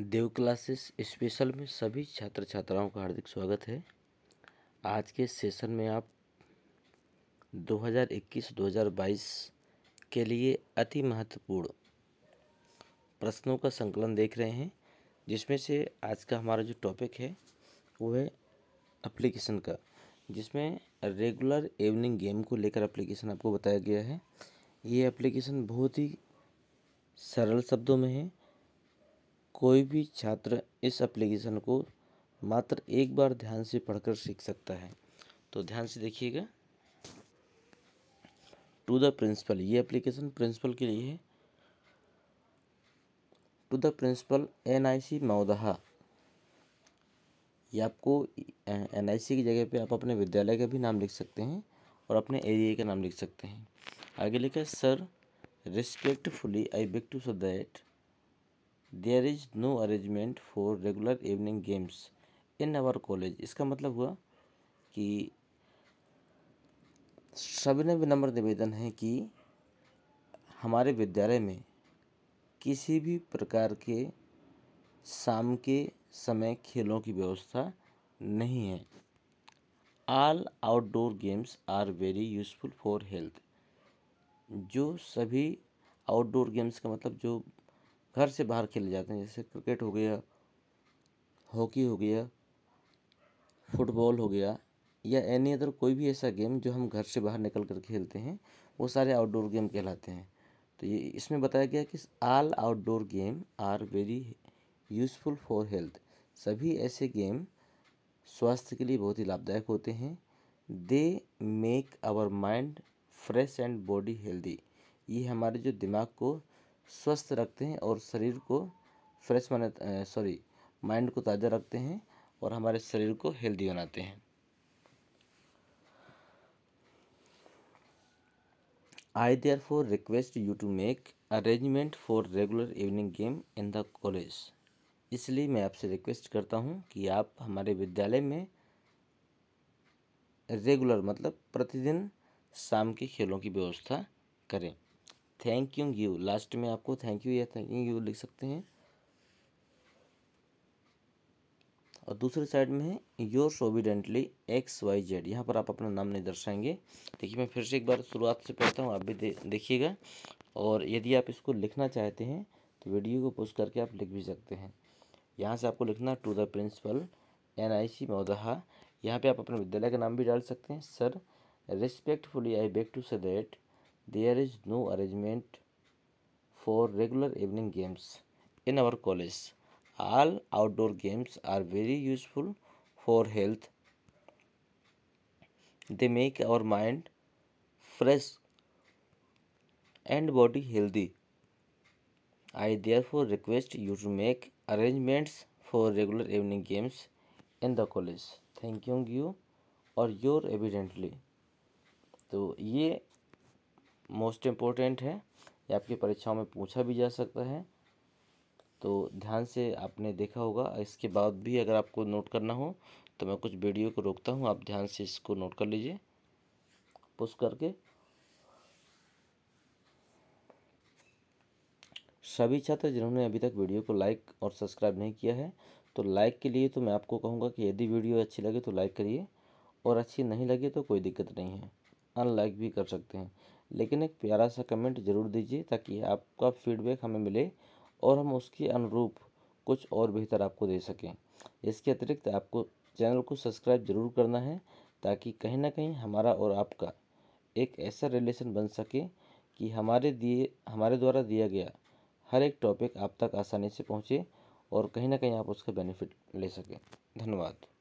देव classes special में सभी छात्र छात्राओं का हार्दिक स्वागत है आज के सेशन में आप 2021-2022 के लिए अति महत्वपूर्ण प्रश्नों का संकलन देख रहे हैं जिसमें से आज का हमारा जो टॉपिक है वो है एप्लीकेशन का जिसमें रेगुलर इवनिंग गेम को लेकर एप्लीकेशन आपको बताया गया है ये एप्लीकेशन बहुत ही सरल शब्दों में है कोई भी छात्र इस एप्लीकेशन को मात्र एक बार ध्यान से पढ़कर सीख सकता है तो ध्यान से देखिएगा टू द प्रिंसिपल ये एप्लीकेशन प्रिंसिपल के लिए है to the principal N I C Naudaha ये आपको एन आई सी की जगह पे आप अपने विद्यालय का भी नाम लिख सकते हैं और अपने एरिया का नाम लिख सकते हैं आगे लिखा sir respectfully I beg to so that there is no arrangement for regular evening games in our college इसका मतलब हुआ कि सविनय विनम्र निवेदन है कि हमारे विद्यालय में किसी भी प्रकार के शाम के समय खेलों की व्यवस्था नहीं है all outdoor games are very useful for health जो सभी आउटडोर गेम्स का मतलब जो घर से बाहर खेले जाते हैं जैसे क्रिकेट हो गया हॉकी हो गया फुटबॉल हो गया या एनी अदर कोई भी ऐसा गेम जो हम घर से बाहर निकल कर खेलते हैं वो सारे आउटडोर गेम कहलाते हैं तो ये इसमें बताया गया कि all outdoor game are very useful for health सभी ऐसे गेम स्वास्थ्य के लिए बहुत ही लाभदायक होते हैं they make our mind fresh and body healthy ये हमारे जो दिमाग को स्वस्थ रखते हैं और शरीर को फ्रेश बना सॉरी माइंड को ताज़ा रखते हैं और हमारे शरीर को हेल्दी बनाते हैं I therefore request you to make arrangement for regular evening game in the college इसलिए मैं आपसे रिक्वेस्ट करता हूँ कि आप हमारे विद्यालय में रेगुलर मतलब प्रतिदिन शाम के खेलों की व्यवस्था करें थैंक यू यू लास्ट में आपको थैंक यू या थैंक यू लिख सकते हैं और दूसरे साइड में है your obediently X Y Z यहाँ पर आप अपना नाम नहीं दर्शाएंगे देखिए मैं फिर से एक बार शुरुआत से पढ़ता हूँ आप भी दे, देखिएगा और यदि आप इसको लिखना चाहते हैं तो वीडियो को पोस्ट करके आप लिख भी सकते हैं यहाँ से आपको लिखना to the principal N I C Maudaha यहाँ पर आप अपने विद्यालय का नाम भी डाल सकते हैं sir respectfully I beg to say that there is no arrangement for regular evening games in our college. All outdoor games are very useful for health. They make our mind fresh and body healthy. I therefore request you to make arrangements for regular evening games in the college. Thanking you और your obediently तो ये most important है ये आपकी परीक्षाओं में पूछा भी जा सकता है तो ध्यान से आपने देखा होगा इसके बाद भी अगर आपको नोट करना हो तो मैं कुछ वीडियो को रोकता हूँ आप ध्यान से इसको नोट कर लीजिए पुश करके सभी छात्र जिन्होंने अभी तक वीडियो को लाइक और सब्सक्राइब नहीं किया है तो लाइक के लिए तो मैं आपको कहूँगा कि यदि वीडियो अच्छी लगे तो लाइक करिए और अच्छी नहीं लगे तो कोई दिक्कत नहीं है अनलाइक भी कर सकते हैं लेकिन एक प्यारा सा कमेंट ज़रूर दीजिए ताकि आपका फीडबैक हमें मिले और हम उसके अनुरूप कुछ और बेहतर आपको दे सकें इसके अतिरिक्त आपको चैनल को सब्सक्राइब ज़रूर करना है ताकि कहीं ना कहीं हमारा और आपका एक ऐसा रिलेशन बन सके कि हमारे दिए हमारे द्वारा दिया गया हर एक टॉपिक आप तक आसानी से पहुँचे और कहीं ना कहीं आप उसका बेनिफिट ले सकें धन्यवाद